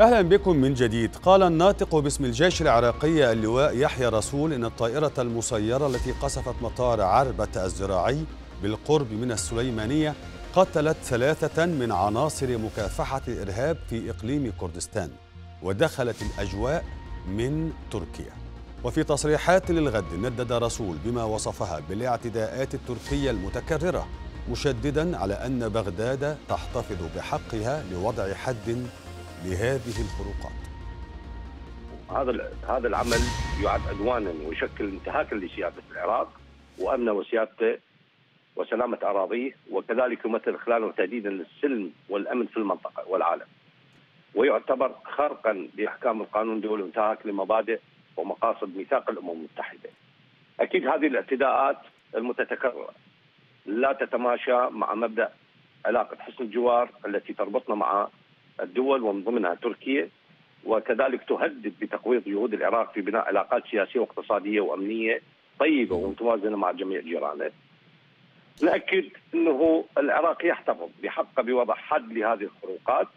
أهلا بكم من جديد قال الناطق باسم الجيش العراقي اللواء يحيى رسول إن الطائرة المسيرة التي قصفت مطار عربة الزراعي بالقرب من السليمانية قتلت ثلاثة من عناصر مكافحة الإرهاب في إقليم كردستان ودخلت الأجواء من تركيا وفي تصريحات للغد ندد رسول بما وصفها بالاعتداءات التركية المتكررة مشددا على أن بغداد تحتفظ بحقها لوضع حد لهذه الفروقات هذا هذا العمل يعد عدوانا ويشكل انتهاكا لسياده العراق وامنه وسيادته وسلامه اراضيه وكذلك يمثل خلالا وتهديدا للسلم والامن في المنطقه والعالم. ويعتبر خرقا لاحكام القانون الدولي وانتهاك لمبادئ ومقاصد ميثاق الامم المتحده. اكيد هذه الاعتداءات المتكرره لا تتماشى مع مبدا علاقه حسن الجوار التي تربطنا مع الدول ومن ضمنها تركيا وكذلك تهدد بتقويض جهود العراق في بناء علاقات سياسيه واقتصاديه وامنيه طيبه ومتوازنه مع جميع جيرانه. ناكد انه العراق يحتفظ بحقه بوضع حد لهذه الخروقات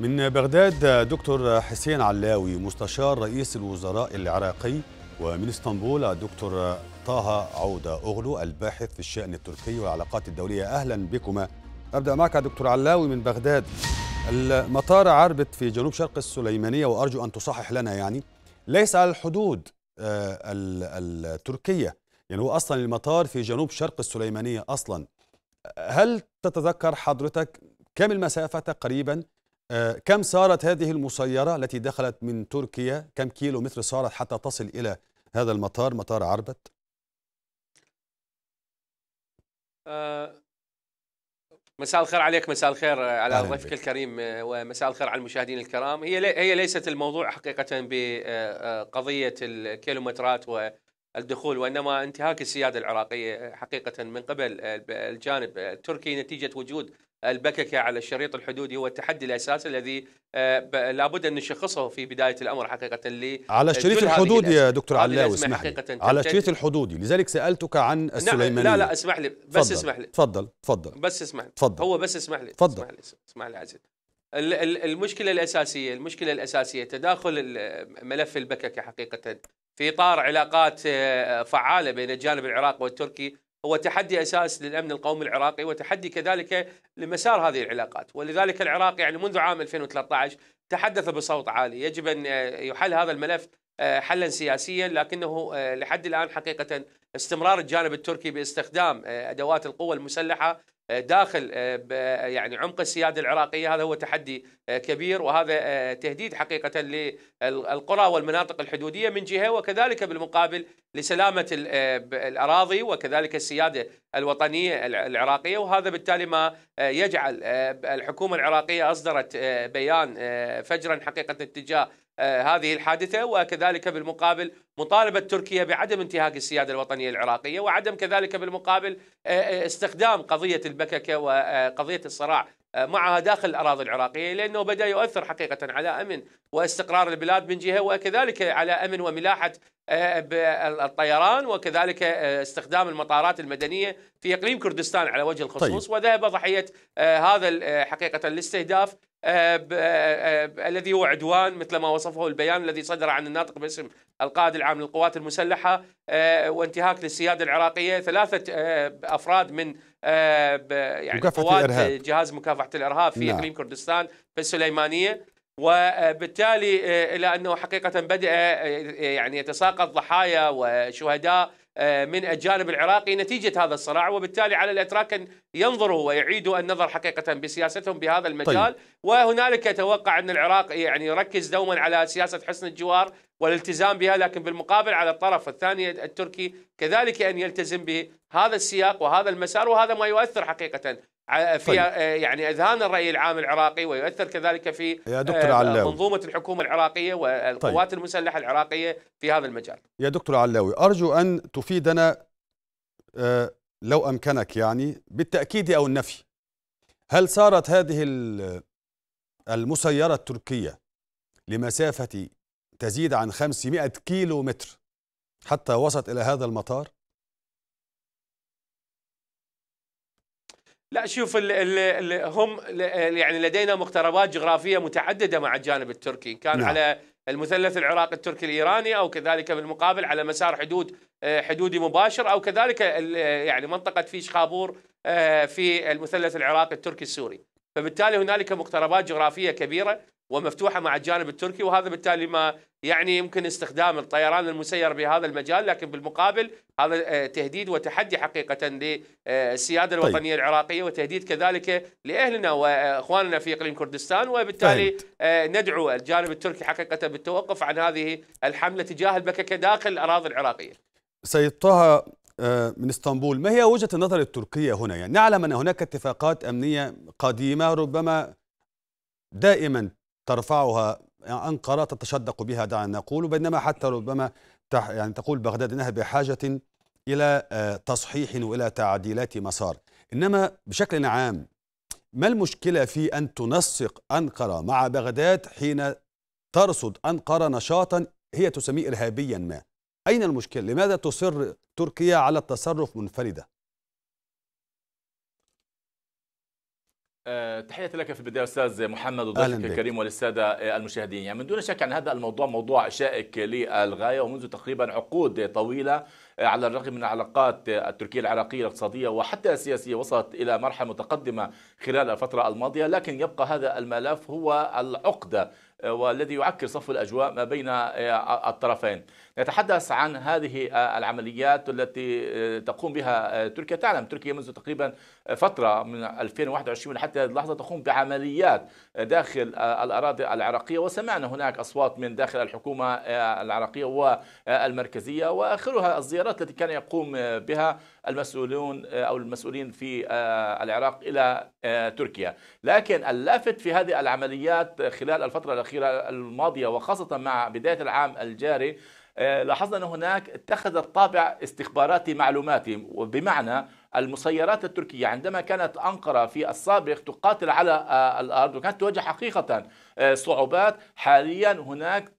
من بغداد دكتور حسين علاوي مستشار رئيس الوزراء العراقي ومن اسطنبول دكتور طه عودة أغلو الباحث في الشأن التركي والعلاقات الدولية أهلا بكما أبدأ معك دكتور علاوي من بغداد المطار عربت في جنوب شرق السليمانية وأرجو أن تصحح لنا يعني ليس على الحدود آه، التركية يعني هو أصلا المطار في جنوب شرق السليمانية أصلا هل تتذكر حضرتك كم المسافة تقريبا آه، كم صارت هذه المسيرة التي دخلت من تركيا كم كيلو متر صارت حتى تصل إلى هذا المطار مطار عربت آه، مساء الخير عليك مساء الخير على ضيفك الكريم آه، ومساء الخير على المشاهدين الكرام هي هي ليست الموضوع حقيقه بقضيه الكيلومترات والدخول وانما انتهاك السياده العراقيه حقيقه من قبل الجانب التركي نتيجه وجود البككه على الشريط الحدودي هو التحدي الاساسي الذي آه، لابد ان نشخصه في بدايه الامر حقيقه لي على آه، الشريط الحدودي يا دكتور علاوي اسمح لي على الشريط الحدودي لذلك سالتك عن السليمانيه نعم، لا لا اسمح لي بس فضل. اسمح لي تفضل تفضل بس اسمح لي تفضل هو بس اسمح لي تفضل اسمح لي اسمح لي عزيز المشكله الاساسيه المشكله الاساسيه تداخل ملف البككه حقيقه في اطار علاقات آه، فعاله بين الجانب العراقي والتركي هو تحدي اساس للامن القومي العراقي وتحدي كذلك لمسار هذه العلاقات ولذلك العراق يعني منذ عام 2013 تحدث بصوت عالي يجب ان يحل هذا الملف آه، حلا سياسيا لكنه آه، لحد الان حقيقه استمرار الجانب التركي باستخدام آه، ادوات القوه المسلحه داخل يعني عمق السياده العراقيه هذا هو تحدي كبير وهذا تهديد حقيقه للقرى والمناطق الحدوديه من جهه وكذلك بالمقابل لسلامه الاراضي وكذلك السياده الوطنيه العراقيه وهذا بالتالي ما يجعل الحكومه العراقيه اصدرت بيان فجرا حقيقه اتجاه آه، هذه الحادثة وكذلك بالمقابل مطالبة تركيا بعدم انتهاك السيادة الوطنية العراقية وعدم كذلك بالمقابل آه، آه، استخدام قضية البككة وقضية الصراع معها داخل الأراضي العراقية لأنه بدأ يؤثر حقيقة على أمن واستقرار البلاد من جهة وكذلك على أمن وملاحة الطيران وكذلك استخدام المطارات المدنية في إقليم كردستان على وجه الخصوص طيب. وذهب ضحية هذا حقيقة الاستهداف آه، آه، آه، الذي هو عدوان مثل ما وصفه البيان الذي صدر عن الناطق باسم القائد العام للقوات المسلحة وانتهاك للسيادة العراقية ثلاثة أفراد من يعني قوات الإرهاب. جهاز مكافحة الإرهاب في نعم. إقليم كردستان في السليمانية وبالتالي إلى أنه حقيقة بدأ يعني يتساقط ضحايا وشهداء آه، من الجانب العراقي نتيجة هذا الصراع وبالتالي على الأتراك أن ينظروا ويعيدوا النظر حقيقة بسياستهم بهذا المجال طيب. وهنالك يتوقع أن العراق يعني يركز دوما على سياسة حسن الجوار والالتزام بها لكن بالمقابل على الطرف الثاني التركي كذلك ان يلتزم بهذا السياق وهذا المسار وهذا ما يؤثر حقيقه في طيب. آه، يعني اذهان الراي العام العراقي ويؤثر كذلك في يا آه، دكتور علاوي. منظومه الحكومه العراقيه والقوات طيب. المسلحه العراقيه في هذا المجال. يا دكتور علاوي ارجو ان تفيدنا آه، لو امكنك يعني بالتاكيد او النفي. هل صارت هذه المسيره التركيه لمسافه تزيد عن 500 كيلو متر حتى وصلت إلى هذا المطار لا شوف الـ الـ الـ هم يعني لدينا مقتربات جغرافيه متعدده مع الجانب التركي كان نعم. على المثلث العراقي التركي الايراني او كذلك بالمقابل على مسار حدود آه، حدودي مباشر او كذلك يعني منطقه فيش خابور آه، في المثلث العراقي التركي السوري فبالتالي هنالك مقتربات جغرافيه كبيره ومفتوحه مع الجانب التركي وهذا بالتالي ما يعني يمكن استخدام الطيران المسير بهذا المجال لكن بالمقابل هذا آه، تهديد وتحدي حقيقه للسياده طيب. الوطنيه طيب. العراقيه وتهديد كذلك لاهلنا واخواننا في اقليم كردستان وبالتالي فهمت. آه، ندعو الجانب التركي حقيقه بالتوقف عن هذه الحمله تجاه البككه داخل الاراضي العراقيه. سيد طه آه، من اسطنبول ما هي وجهه النظر التركيه هنا؟ يعني نعلم ان هناك اتفاقات امنيه قديمه ربما دائما ترفعها يعني أنقرة تتشدق بها دعنا نقول بينما حتى ربما يعني تقول بغداد أنها بحاجة إلى آه، تصحيح وإلى تعديلات مسار إنما بشكل عام ما المشكلة في أن تنسق أنقرة مع بغداد حين ترصد أنقرة نشاطا هي تسميه إرهابيا ما أين المشكلة؟ لماذا تصر تركيا على التصرف منفردة؟ آه، تحياتي لك في البدايه استاذ محمد وضيفك الكريم وللساده آه، المشاهدين يعني من دون شك ان هذا الموضوع موضوع شائك للغايه ومنذ تقريبا عقود طويله آه، على الرغم من العلاقات التركيه العراقيه الاقتصاديه وحتى السياسيه وصلت الى مرحله متقدمه خلال الفتره الماضيه لكن يبقى هذا الملف هو العقده آه، والذي يعكر صفو الأجواء ما بين آه، الطرفين نتحدث عن هذه آه، العمليات التي تقوم بها تركيا تعلم تركيا منذ تقريبا فترة من 2021 حتى هذه اللحظة تقوم بعمليات داخل الأراضي العراقية وسمعنا هناك أصوات من داخل الحكومة العراقية والمركزية وآخرها الزيارات التي كان يقوم بها المسؤولون آه، أو المسؤولين في آه، العراق إلى آه، تركيا لكن اللافت في هذه العمليات خلال الفترة الأخيرة الماضية وخاصة مع بداية العام الجاري لاحظنا أن هناك اتخذت طابع استخباراتي معلوماتي وبمعنى المسيرات التركية عندما كانت أنقرة في السابق تقاتل على الأرض وكانت تواجه حقيقة صعوبات حاليا هناك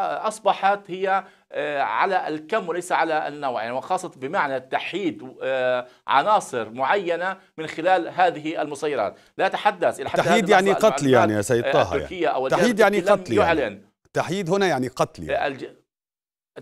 أصبحت هي آه، على الكم وليس على النوع يعني وخاصة بمعنى تحييد آه، عناصر معينة من خلال هذه المسيرات لا أتحدث إلى حتى تحييد يعني قتل يعني يا سيد آه، طه يعني. تحييد يعني قتل يعني. تحييد هنا يعني قتل يعني.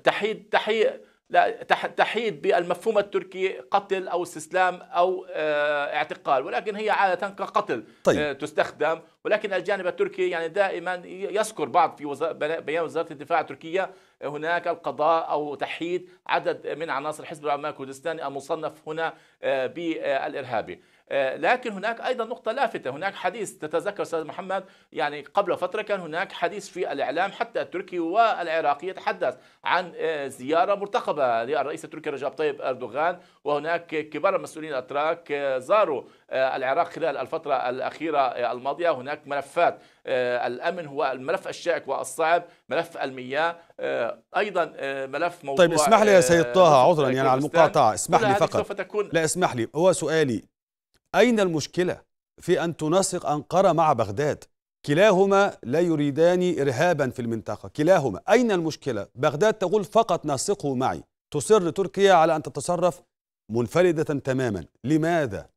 تحييد تحييد لا تحيد بالمفهوم التركي قتل او استسلام او اعتقال ولكن هي عاده كقتل طيب. تستخدم ولكن الجانب التركي يعني دائما يذكر بعض في بيان وزاره الدفاع التركيه هناك القضاء أو تحييد عدد من عناصر حزب العمال الكردستاني المصنف هنا آه، بالإرهابي آه، لكن هناك أيضا نقطة لافتة هناك حديث تتذكر أستاذ محمد يعني قبل فترة كان هناك حديث في الإعلام حتى التركي والعراقي يتحدث عن آه، زيارة مرتقبة للرئيس التركي رجب طيب أردوغان وهناك كبار المسؤولين الأتراك آه، زاروا العراق خلال الفترة الأخيرة الماضية هناك ملفات الأمن هو الملف الشائك والصعب ملف المياه أيضا ملف موضوع طيب اسمح لي يا سيد طه عذرا يعني على المقاطعة اسمح لي فقط لا اسمح لي هو سؤالي أين المشكلة في أن تنسق أنقرة مع بغداد كلاهما لا يريدان إرهابا في المنطقة كلاهما أين المشكلة بغداد تقول فقط نسقه معي تصر تركيا على أن تتصرف منفردة تماما لماذا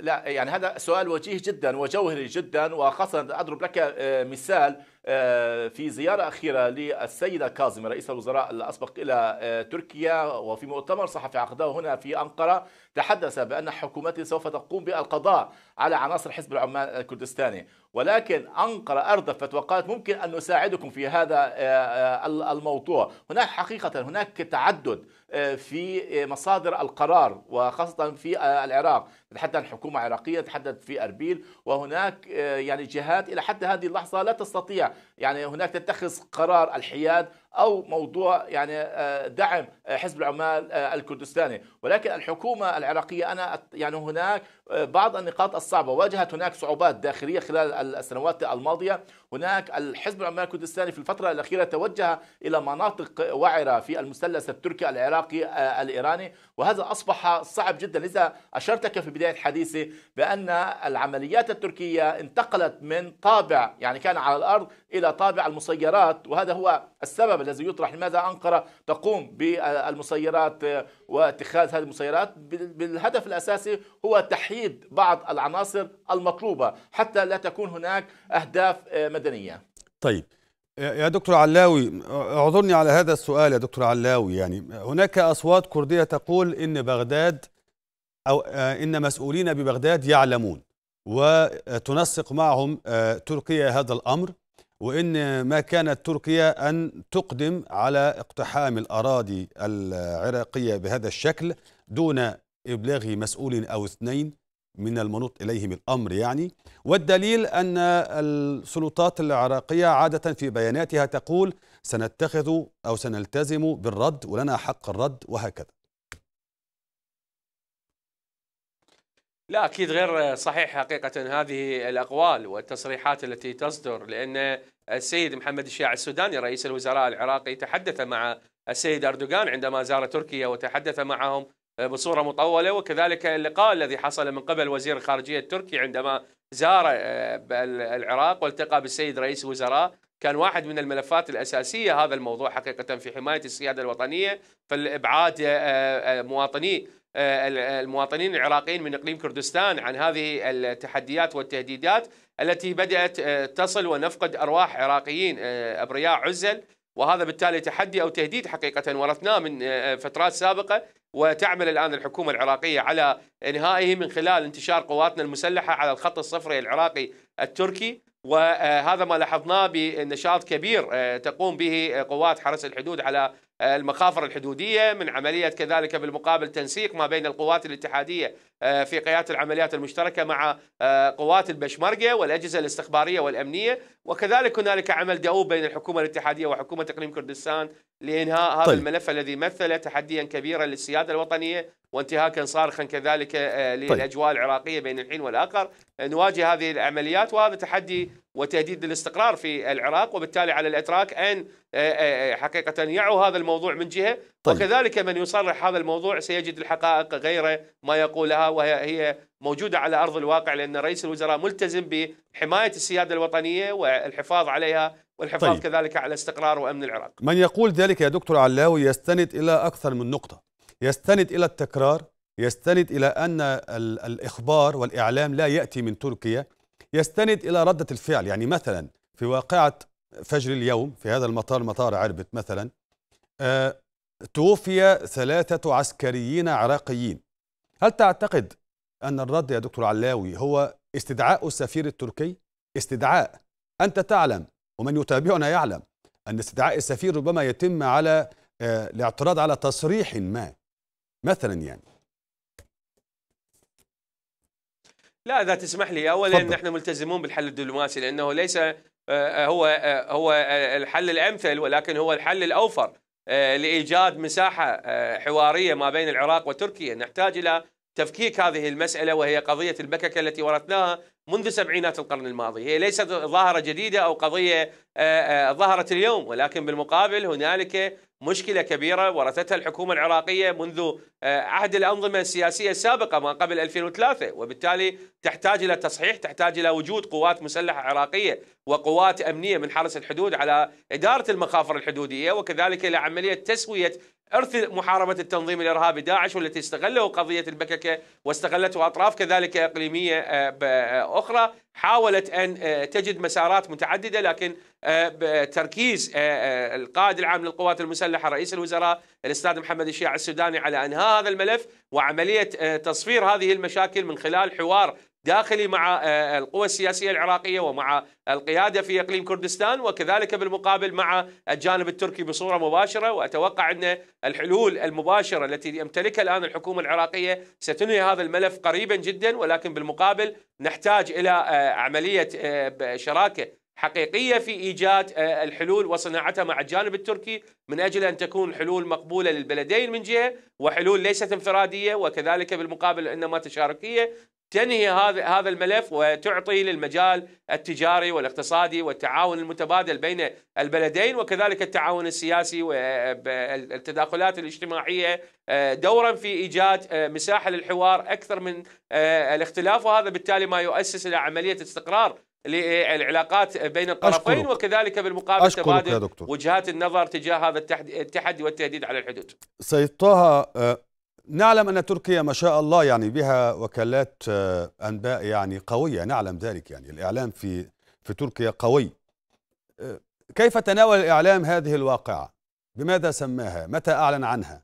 لا يعني هذا سؤال وجيه جدا وجوهري جدا وخاصة أضرب لك آه، مثال آه، في زيارة أخيرة للسيدة كاظم رئيس الوزراء الأسبق إلى آه، تركيا وفي مؤتمر صحفي عقده هنا في أنقرة تحدث بأن حكومته سوف تقوم بالقضاء على عناصر حزب العمال الكردستاني ولكن أنقرة أردفت وقالت ممكن أن نساعدكم في هذا آه، الموضوع هناك حقيقة هناك تعدد في مصادر القرار وخاصة في العراق نتحدث عن حكومة عراقية نتحدث في أربيل وهناك يعني جهات إلى حتى هذه اللحظة لا تستطيع يعني هناك تتخذ قرار الحياد أو موضوع يعني آه، دعم آه، حزب العمال آه، الكردستاني ولكن الحكومة العراقية أنا يعني هناك بعض النقاط الصعبة واجهت هناك صعوبات داخلية خلال السنوات الماضية هناك الحزب العمال الكردستاني في الفترة الأخيرة توجه إلى مناطق وعرة في المثلث التركي العراقي الإيراني وهذا أصبح صعب جدا لذا أشرت لك في بداية حديثي بأن العمليات التركية انتقلت من طابع يعني كان على الأرض إلى طابع المسيرات وهذا هو السبب الذي يطرح لماذا أنقرة تقوم بالمسيرات آه، واتخاذ هذه المسيرات بالهدف الأساسي هو تحييد بعض العناصر المطلوبة حتى لا تكون هناك أهداف آه، مدنية طيب يا دكتور علاوي اعذرني على هذا السؤال يا دكتور علاوي يعني هناك اصوات كرديه تقول ان بغداد او آه، ان مسؤولين ببغداد يعلمون وتنسق معهم تركيا هذا الامر وإن ما كانت تركيا أن تقدم على اقتحام الأراضي العراقية بهذا الشكل دون إبلاغ مسؤول أو اثنين من المنوط إليهم الأمر يعني والدليل أن السلطات العراقية عادة في بياناتها تقول سنتخذ أو سنلتزم بالرد ولنا حق الرد وهكذا لا اكيد غير صحيح حقيقه هذه الاقوال والتصريحات التي تصدر لان السيد محمد الشيع السوداني رئيس الوزراء العراقي تحدث مع السيد اردوغان عندما زار تركيا وتحدث معهم بصوره مطوله وكذلك اللقاء الذي حصل من قبل وزير الخارجيه التركي عندما زار آه، العراق والتقى بالسيد رئيس الوزراء كان واحد من الملفات الاساسيه هذا الموضوع حقيقه في حمايه السياده الوطنيه في الابعاد آه، آه، مواطني آه، المواطنين العراقيين من اقليم كردستان عن هذه التحديات والتهديدات التي بدات آه، تصل ونفقد ارواح عراقيين آه، ابرياء عزل وهذا بالتالي تحدي او تهديد حقيقه ورثناه من فترات سابقه وتعمل الان الحكومه العراقيه على انهائه من خلال انتشار قواتنا المسلحه على الخط الصفري العراقي التركي وهذا ما لاحظناه بنشاط كبير تقوم به قوات حرس الحدود على المخافر الحدودية من عملية كذلك بالمقابل تنسيق ما بين القوات الاتحادية آه، في قيادة العمليات المشتركة مع آه، قوات البشمركة والأجهزة الاستخبارية والأمنية وكذلك هنالك عمل دؤوب بين الحكومة الاتحادية وحكومة إقليم كردستان لإنهاء هذا طيب. الملف الذي مثل تحديا كبيرا للسيادة الوطنية وانتهاكا صارخا كذلك آه، طيب. للاجواء العراقيه بين الحين والاخر نواجه هذه العمليات وهذا تحدي وتهديد الاستقرار في العراق وبالتالي على الاتراك ان آه، آه، آه، حقيقه يعوا هذا الموضوع من جهه طيب. وكذلك من يصرح هذا الموضوع سيجد الحقائق غير ما يقولها وهي هي موجوده على ارض الواقع لان رئيس الوزراء ملتزم بحمايه السياده الوطنيه والحفاظ عليها والحفاظ طيب. كذلك على استقرار وامن العراق. من يقول ذلك يا دكتور علاوي يستند الى اكثر من نقطه، يستند الى التكرار، يستند الى ان الاخبار والاعلام لا ياتي من تركيا يستند إلى ردة الفعل يعني مثلا في واقعة فجر اليوم في هذا المطار مطار عربت مثلا آه توفي ثلاثة عسكريين عراقيين هل تعتقد أن الرد يا دكتور علاوي هو استدعاء السفير التركي استدعاء أنت تعلم ومن يتابعنا يعلم أن استدعاء السفير ربما يتم على آه الاعتراض على تصريح ما مثلا يعني لا اذا تسمح لي اولا نحن ملتزمون بالحل الدبلوماسي لانه ليس آه، آه، هو آه، هو الحل الامثل ولكن هو الحل الاوفر لايجاد مساحه حواريه ما بين العراق وتركيا نحتاج الى تفكيك هذه المساله وهي قضيه البككه التي ورثناها منذ سبعينات القرن الماضي هي ليست ظاهرة جديدة أو قضية آه، آه، ظهرت اليوم ولكن بالمقابل هنالك مشكلة كبيرة ورثتها الحكومة العراقية منذ آه، عهد الأنظمة السياسية السابقة ما قبل 2003 وبالتالي تحتاج إلى تصحيح تحتاج إلى وجود قوات مسلحة عراقية وقوات أمنية من حرس الحدود على إدارة المخافر الحدودية وكذلك إلى عملية تسوية إرث محاربة التنظيم الإرهابي داعش والتي استغله قضية البككة واستغلته أطراف كذلك إقليمية أخرى حاولت أن آه، تجد مسارات متعددة لكن آه، تركيز آه، القائد العام للقوات المسلحة رئيس الوزراء الأستاذ محمد الشيع السوداني على أن هذا الملف وعملية تصفير هذه المشاكل من خلال حوار داخلي مع آه، آه، القوى السياسية العراقية ومع القيادة في إقليم كردستان وكذلك بالمقابل مع الجانب التركي بصورة مباشرة وأتوقع أن الحلول المباشرة التي يمتلكها الآن الحكومة العراقية ستنهي هذا الملف قريبا جدا ولكن بالمقابل نحتاج إلى آه، عملية شراكة حقيقيه في ايجاد الحلول وصناعتها مع الجانب التركي من اجل ان تكون حلول مقبوله للبلدين من جهه وحلول ليست انفراديه وكذلك بالمقابل انما تشاركيه تنهي هذا هذا الملف وتعطي للمجال التجاري والاقتصادي والتعاون المتبادل بين البلدين وكذلك التعاون السياسي والتداخلات الاجتماعيه آه، دورا في ايجاد آه، مساحه للحوار اكثر من آه، الاختلاف وهذا بالتالي ما يؤسس الى عمليه استقرار للعلاقات بين الطرفين أشكرك. وكذلك بالمقابل تبادل وجهات النظر تجاه هذا التحدي والتهديد على الحدود. سيد طه نعلم أن تركيا ما شاء الله يعني بها وكالات آه، أنباء يعني قوية نعلم ذلك يعني الإعلام في في تركيا قوي آه، كيف تناول الإعلام هذه الواقعة بماذا سماها متى أعلن عنها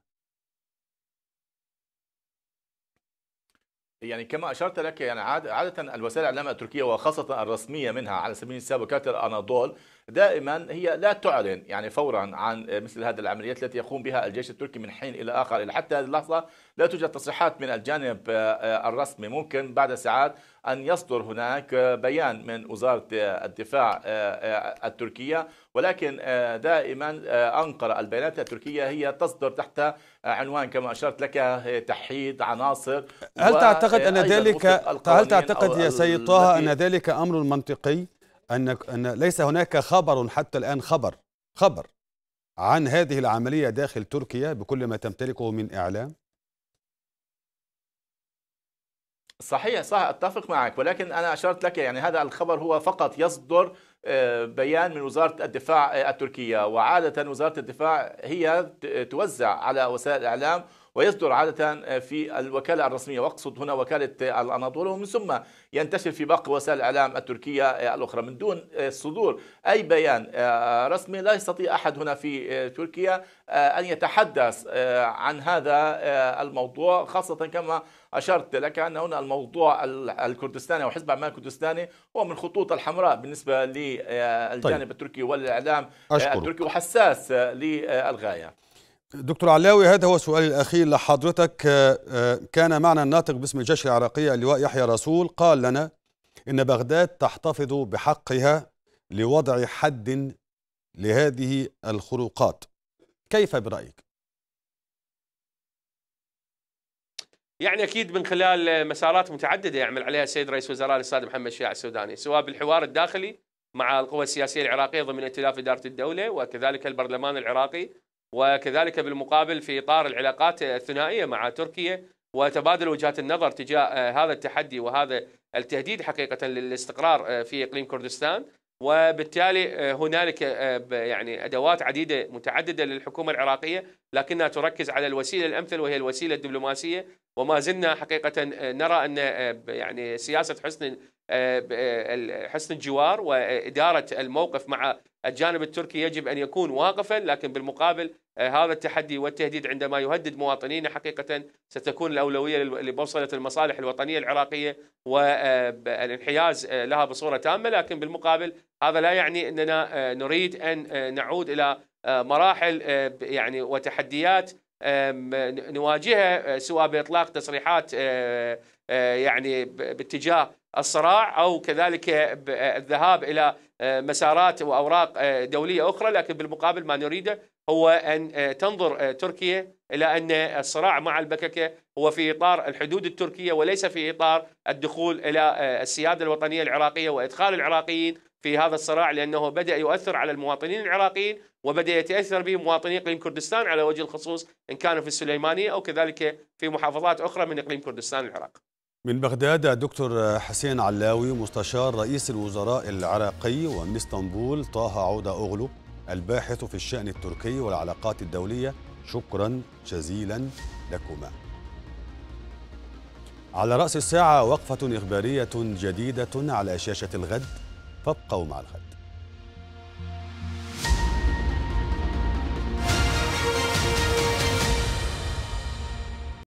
يعني كما اشرت لك يعني عاده الوسائل الاعلام التركيه وخاصه الرسميه منها على سبيل المثال وكاله الاناضول دائما هي لا تعلن يعني فورا عن مثل هذه العمليات التي يقوم بها الجيش التركي من حين الى اخر الى حتى هذه اللحظه لا توجد تصريحات من الجانب آه، آه، الرسمي ممكن بعد ساعات أن يصدر هناك آه، بيان من وزارة الدفاع التركية ولكن دائما أنقرة البيانات التركية هي تصدر تحت عنوان كما أشرت لك تحييد عناصر هل تعتقد أن ذلك هل تعتقد يا سيد طه أن ذلك أمر منطقي؟ أن أن ليس هناك خبر حتى الآن خبر خبر عن هذه العملية داخل تركيا بكل ما تمتلكه من إعلام؟ صحيح صح اتفق معك ولكن انا اشرت لك يعني هذا الخبر هو فقط يصدر آه، بيان من وزاره الدفاع آه، التركيه وعاده وزاره الدفاع هي توزع على وسائل الاعلام ويصدر عادة آه، في الوكالة الرسمية واقصد هنا وكالة آه، الأناضول ومن ثم ينتشر في باقي وسائل الإعلام التركية آه، الأخرى من دون صدور أي بيان رسمي لا يستطيع أحد هنا في تركيا أن يتحدث عن هذا الموضوع خاصة كما أشرت لك أن هنا الموضوع الكردستاني أو حزب عمال الكردستاني هو من الخطوط الحمراء بالنسبة للجانب طيب. التركي والإعلام أشكرك. التركي وحساس للغاية دكتور علاوي هذا هو سؤالي الأخير لحضرتك آه، آه، كان معنا الناطق باسم الجيش العراقي اللواء يحيى رسول قال لنا إن بغداد تحتفظ بحقها لوضع حد لهذه الخروقات كيف برأيك؟ يعني اكيد من خلال مسارات متعدده يعمل عليها السيد رئيس وزراء الاستاذ محمد شياع السوداني سواء بالحوار الداخلي مع القوى السياسيه العراقيه ضمن ائتلاف اداره الدوله وكذلك البرلمان العراقي وكذلك بالمقابل في اطار العلاقات الثنائيه مع تركيا وتبادل وجهات النظر تجاه آه، هذا التحدي وهذا التهديد حقيقه للاستقرار آه، في اقليم كردستان وبالتالي آه، هنالك يعني ادوات عديده متعدده للحكومه العراقيه لكنها تركز على الوسيله الامثل وهي الوسيله الدبلوماسيه وما زلنا حقيقه نرى ان يعني سياسه حسن آه، آه، حسن الجوار واداره الموقف مع الجانب التركي يجب ان يكون واقفا لكن بالمقابل آه، هذا التحدي والتهديد عندما يهدد مواطنينا حقيقه ستكون الاولويه لبوصله المصالح الوطنيه العراقيه والانحياز لها بصوره تامه لكن بالمقابل هذا لا يعني اننا نريد ان نعود الى مراحل يعني وتحديات نواجهها سواء باطلاق تصريحات يعني باتجاه الصراع او كذلك الذهاب الى آه، مسارات واوراق آه، دوليه اخرى لكن بالمقابل ما نريده هو ان آه، تنظر تركيا الى ان الصراع مع البككه هو في اطار الحدود التركيه وليس في اطار الدخول الى السياده الوطنيه العراقيه وادخال العراقيين في هذا الصراع لانه بدا يؤثر على المواطنين العراقيين وبدا يتاثر به مواطني اقليم كردستان على وجه الخصوص ان كانوا في السليمانيه او كذلك في محافظات اخرى من اقليم كردستان العراق. من بغداد الدكتور حسين علاوي مستشار رئيس الوزراء العراقي ومن اسطنبول طه عودة أغلو الباحث في الشأن التركي والعلاقات الدولية شكرا جزيلا لكما على رأس الساعة وقفة إخبارية جديدة على شاشة الغد فابقوا مع الغد